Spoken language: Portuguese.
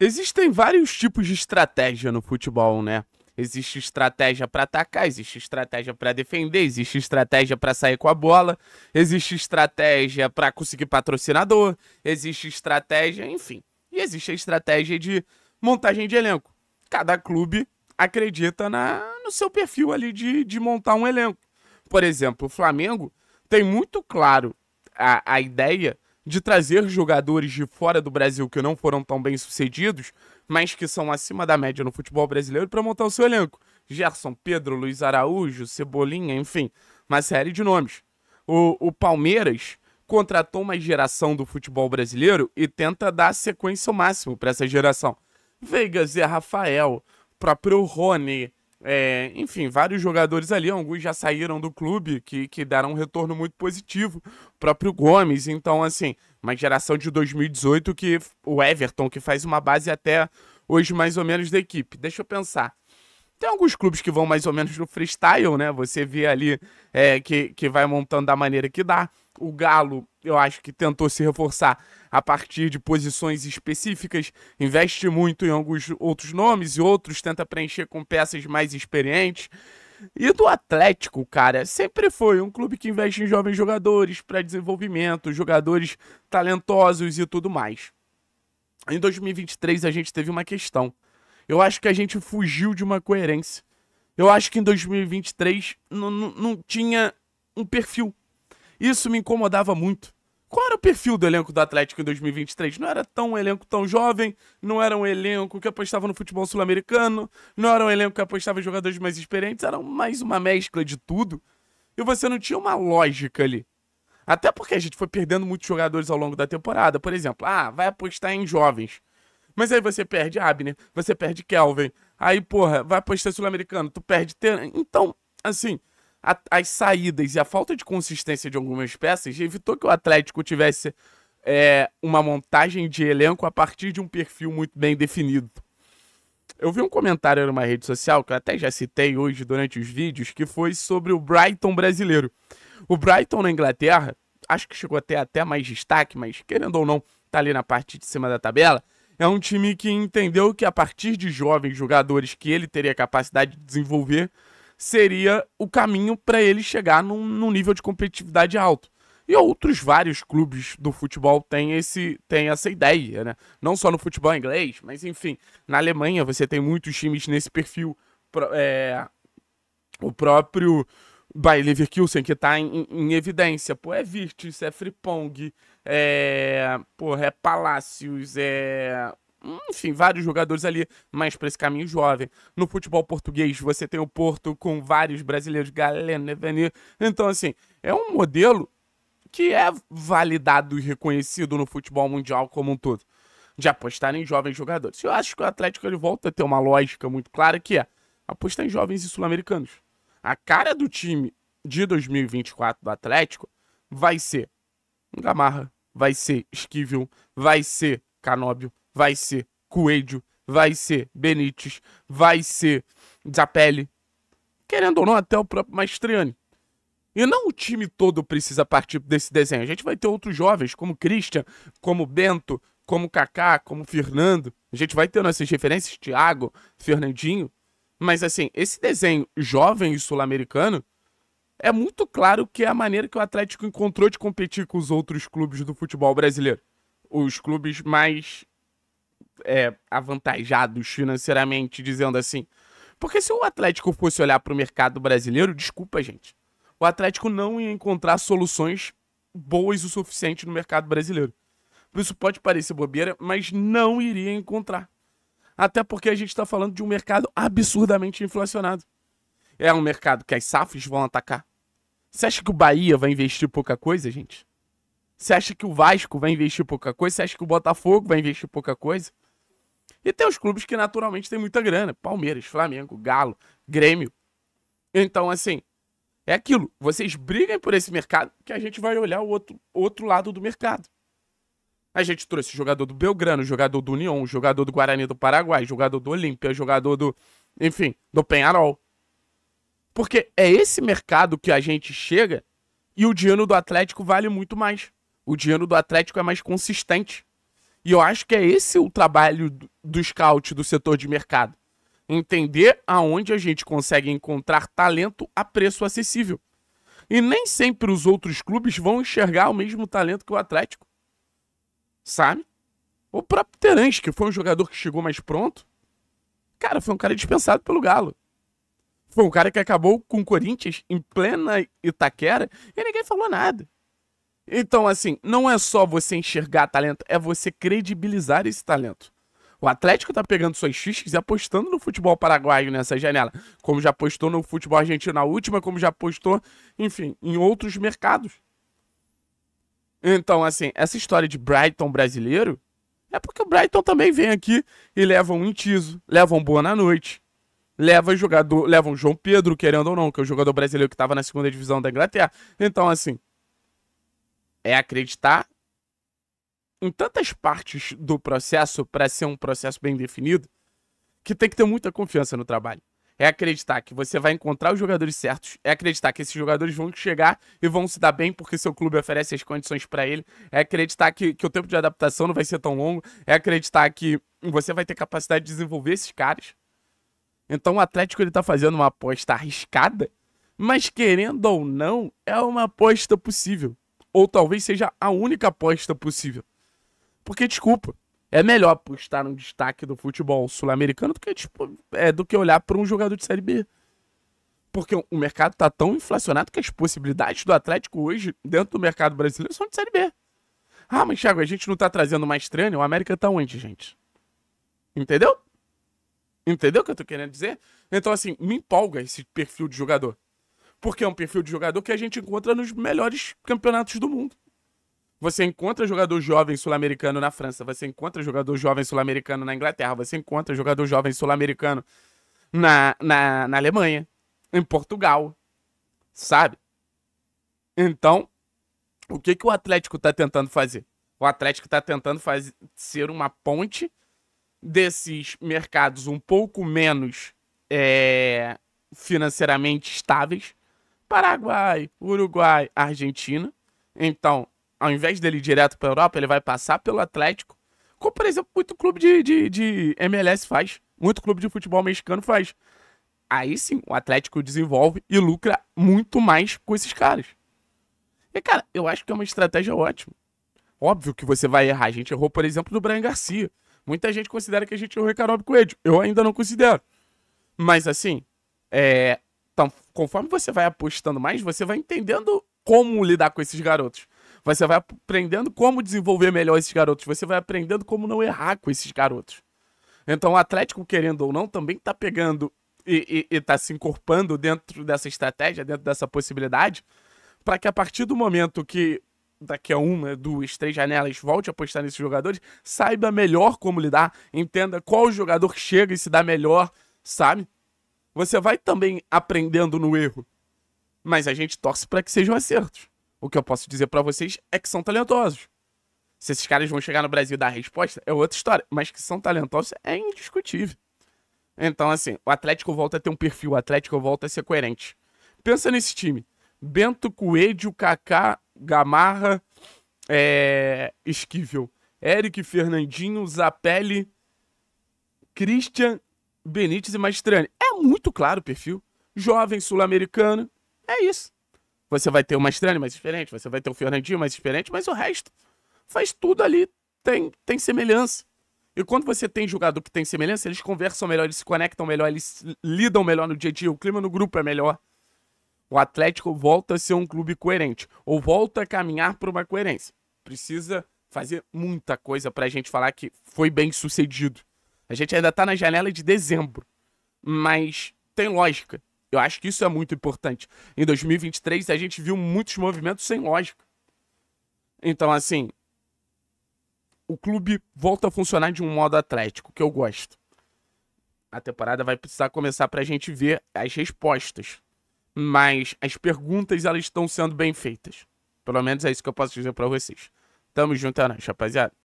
Existem vários tipos de estratégia no futebol, né? Existe estratégia para atacar, existe estratégia para defender, existe estratégia para sair com a bola, existe estratégia para conseguir patrocinador, existe estratégia, enfim. E existe a estratégia de montagem de elenco. Cada clube acredita na, no seu perfil ali de, de montar um elenco. Por exemplo, o Flamengo tem muito claro a, a ideia de trazer jogadores de fora do Brasil que não foram tão bem sucedidos, mas que são acima da média no futebol brasileiro para montar o seu elenco. Gerson, Pedro, Luiz Araújo, Cebolinha, enfim, uma série de nomes. O, o Palmeiras contratou uma geração do futebol brasileiro e tenta dar sequência ao máximo para essa geração. Veiga, Zé Rafael, próprio Rony, é, enfim, vários jogadores ali, alguns já saíram do clube, que, que deram um retorno muito positivo. O próprio Gomes, então, assim, uma geração de 2018 que o Everton, que faz uma base até hoje mais ou menos da equipe. Deixa eu pensar. Tem alguns clubes que vão mais ou menos no freestyle, né? Você vê ali é, que, que vai montando da maneira que dá o Galo, eu acho que tentou se reforçar a partir de posições específicas, investe muito em alguns outros nomes e outros tenta preencher com peças mais experientes. E do Atlético, cara, sempre foi um clube que investe em jovens jogadores para desenvolvimento, jogadores talentosos e tudo mais. Em 2023 a gente teve uma questão. Eu acho que a gente fugiu de uma coerência. Eu acho que em 2023 não, não, não tinha um perfil. Isso me incomodava muito. Qual era o perfil do elenco do Atlético em 2023? Não era tão um elenco tão jovem, não era um elenco que apostava no futebol sul-americano, não era um elenco que apostava em jogadores mais experientes, era mais uma mescla de tudo. E você não tinha uma lógica ali. Até porque a gente foi perdendo muitos jogadores ao longo da temporada. Por exemplo, ah, vai apostar em jovens. Mas aí você perde Abner, você perde Kelvin. Aí, porra, vai apostar sul-americano, tu perde. Ter... Então, assim, a, as saídas e a falta de consistência de algumas peças evitou que o Atlético tivesse é, uma montagem de elenco a partir de um perfil muito bem definido. Eu vi um comentário numa rede social que eu até já citei hoje durante os vídeos, que foi sobre o Brighton brasileiro. O Brighton na Inglaterra, acho que chegou até até mais destaque, mas querendo ou não, tá ali na parte de cima da tabela. É um time que entendeu que a partir de jovens jogadores que ele teria capacidade de desenvolver, seria o caminho para ele chegar num, num, nível de competitividade alto. E outros vários clubes do futebol têm, esse, têm essa ideia, né? Não só no futebol inglês, mas enfim. Na Alemanha você tem muitos times nesse perfil. É, o próprio Bayer Leverkusen, que está em, em, evidência. Pô, é Virtus, é Fripong, é, é Palácios, é enfim, vários jogadores ali mais para esse caminho jovem. No futebol português, você tem o Porto com vários brasileiros, Galeno, Evenir. Então, assim, é um modelo que é validado e reconhecido no futebol mundial como um todo, de apostar em jovens jogadores. Eu acho que o Atlético ele volta a ter uma lógica muito clara que é apostar em jovens e sul-americanos. A cara do time de 2024 do Atlético vai ser Gamarra, vai ser Esquivel, vai ser Canóbio, vai ser Coelho, vai ser Benítez, vai ser Zapelli. Querendo ou não, até o próprio Maestriani. E não o time todo precisa partir desse desenho. A gente vai ter outros jovens, como Christian, como Bento, como Kaká, como Fernando. A gente vai ter nossas referências, Thiago, Fernandinho. Mas assim, esse desenho jovem e sul-americano é muito claro que é a maneira que o Atlético encontrou de competir com os outros clubes do futebol brasileiro. Os clubes mais é, avantajados financeiramente, dizendo assim. Porque se o Atlético fosse olhar para o mercado brasileiro, desculpa, gente, o Atlético não ia encontrar soluções boas o suficiente no mercado brasileiro. Isso pode parecer bobeira, mas não iria encontrar. Até porque a gente está falando de um mercado absurdamente inflacionado. É um mercado que as SAFs vão atacar. Você acha que o Bahia vai investir pouca coisa, gente? Você acha que o Vasco vai investir pouca coisa? Você acha que o Botafogo vai investir pouca coisa? E tem os clubes que naturalmente têm muita grana: Palmeiras, Flamengo, Galo, Grêmio. Então, assim, é aquilo. Vocês briguem por esse mercado que a gente vai olhar o outro, outro lado do mercado. A gente trouxe jogador do Belgrano, jogador do União, jogador do Guarani do Paraguai, jogador do Olímpia, jogador do. Enfim, do Penharol. Porque é esse mercado que a gente chega e o dinheiro do Atlético vale muito mais. O dinheiro do Atlético é mais consistente. E eu acho que é esse o trabalho do scout do setor de mercado. Entender aonde a gente consegue encontrar talento a preço acessível. E nem sempre os outros clubes vão enxergar o mesmo talento que o Atlético. Sabe? O próprio Terence, que foi um jogador que chegou mais pronto, cara, foi um cara dispensado pelo Galo. Foi um cara que acabou com o Corinthians em plena Itaquera e ninguém falou nada. Então, assim, não é só você enxergar talento, é você credibilizar esse talento. O Atlético tá pegando suas fichas e apostando no futebol paraguaio nessa janela. Como já apostou no futebol argentino na última, como já apostou, enfim, em outros mercados. Então, assim, essa história de Brighton brasileiro é porque o Brighton também vem aqui e leva um Intiso, leva um Boa na Noite, leva jogador, leva um João Pedro, querendo ou não, que é o jogador brasileiro que estava na segunda divisão da Inglaterra. Então, assim, é acreditar em tantas partes do processo para ser um processo bem definido que tem que ter muita confiança no trabalho. É acreditar que você vai encontrar os jogadores certos, é acreditar que esses jogadores vão chegar e vão se dar bem porque seu clube oferece as condições para ele, é acreditar que, que o tempo de adaptação não vai ser tão longo, é acreditar que você vai ter capacidade de desenvolver esses caras. Então o Atlético ele tá fazendo uma aposta arriscada, mas querendo ou não, é uma aposta possível ou talvez seja a única aposta possível. Porque, desculpa, é melhor apostar no destaque do futebol sul-americano do que, tipo, é, do que olhar para um jogador de Série B. Porque o mercado tá tão inflacionado que as possibilidades do Atlético hoje, dentro do mercado brasileiro, são de Série B. Ah, mas Thiago, a gente não tá trazendo mais treino, o América tá onde, gente? Entendeu? Entendeu o que eu tô querendo dizer? Então, assim, me empolga esse perfil de jogador. Porque é um perfil de jogador que a gente encontra nos melhores campeonatos do mundo. Você encontra jogador jovem sul-americano na França, você encontra jogador jovem sul-americano na Inglaterra, você encontra jogador jovem sul-americano na, na, na Alemanha, em Portugal, sabe? Então, o que, que o Atlético está tentando fazer? O Atlético está tentando fazer, ser uma ponte desses mercados um pouco menos é, financeiramente estáveis Paraguai, Uruguai, Argentina. Então, ao invés dele ir direto para a Europa, ele vai passar pelo Atlético, como, por exemplo, muito clube de, de, de MLS faz, muito clube de futebol mexicano faz. Aí sim, o Atlético desenvolve e lucra muito mais com esses caras. E, cara, eu acho que é uma estratégia ótima. Óbvio que você vai errar. A gente errou, por exemplo, do Brian Garcia. Muita gente considera que a gente errou o Ricardo Coelho. Eu ainda não considero. Mas, assim, é, então, conforme você vai apostando mais, você vai entendendo como lidar com esses garotos. Você vai aprendendo como desenvolver melhor esses garotos. Você vai aprendendo como não errar com esses garotos. Então, o Atlético, querendo ou não, também está pegando e, está se encorpando dentro dessa estratégia, dentro dessa possibilidade, para que a partir do momento que daqui a uma, duas, três janelas, volte a apostar nesses jogadores, saiba melhor como lidar, entenda qual jogador chega e se dá melhor, sabe? você vai também aprendendo no erro. Mas a gente torce para que sejam acertos. O que eu posso dizer para vocês é que são talentosos. Se esses caras vão chegar no Brasil e dar a resposta, é outra história. Mas que são talentosos é indiscutível. Então, assim, o Atlético volta a ter um perfil, o Atlético volta a ser coerente. Pensa nesse time. Bento, Coelho, Kaká, Gamarra, é... Esquivel, Eric, Fernandinho, Zapelli, Christian Benítez e Mastrani. É muito claro o perfil. Jovem sul-americano. É isso. Você vai ter o Mastrani mais diferente, você vai ter o Fernandinho mais diferente, mas o resto faz tudo ali, tem, tem semelhança. E quando você tem jogador que tem semelhança, eles conversam melhor, eles se conectam melhor, eles lidam melhor no dia a dia, o clima no grupo é melhor. O Atlético volta a ser um clube coerente, ou volta a caminhar por uma coerência. Precisa fazer muita coisa para a gente falar que foi bem sucedido. A gente ainda tá na janela de dezembro. Mas tem lógica. Eu acho que isso é muito importante. Em 2023, a gente viu muitos movimentos sem lógica. Então, assim, o clube volta a funcionar de um modo atlético, que eu gosto. A temporada vai precisar começar para a gente ver as respostas. Mas as perguntas, elas estão sendo bem feitas. Pelo menos é isso que eu posso dizer para vocês. Tamo junto, é nóis, rapaziada.